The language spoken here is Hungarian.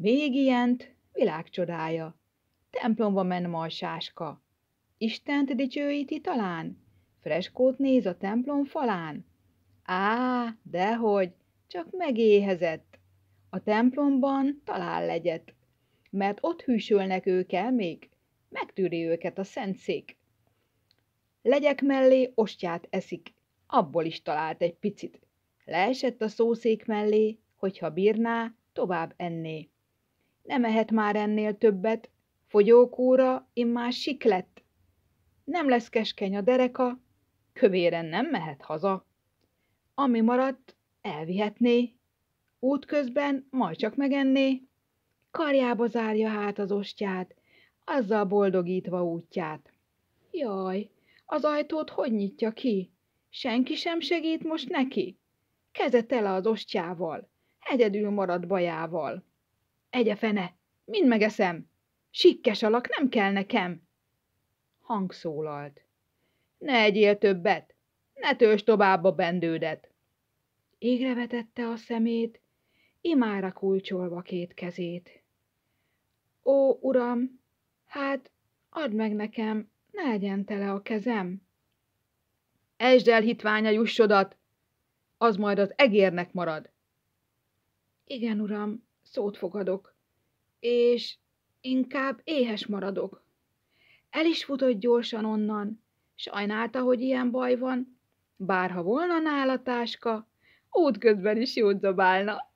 Vég ilyent, világcsodája. Templomba men ma a sáska. Istent dicsőíti talán, freskót néz a templom falán. Á, dehogy, csak megéhezett. A templomban talál legyet, mert ott hűsölnek ők el még, megtűri őket a szentszék. Legyek mellé ostját eszik, abból is talált egy picit. Leesett a szószék mellé, hogyha bírná, tovább enné. Nem ehet már ennél többet, fogyókúra immár siklett. Nem lesz keskeny a dereka, kövéren nem mehet haza. Ami maradt, elvihetné, útközben majd csak megenné. Karjába zárja hát az ostját, azzal boldogítva útját. Jaj, az ajtót hogy nyitja ki? Senki sem segít most neki? Keze tele az ostjával, egyedül marad bajával. Egye fene, mind megeszem. Sikkes alak nem kell nekem. Hang szólalt. Ne egyél többet, ne tős tovább a bendődet. Égre vetette a szemét, imára kulcsolva két kezét. Ó, uram, hát add meg nekem, ne legyen tele a kezem. Esd el hitványa jussodat, az majd az egérnek marad. Igen, uram, szót fogadok, és inkább éhes maradok. El is futott gyorsan onnan, sajnálta, hogy ilyen baj van, bárha volna nála táska, útközben is jót zabálna.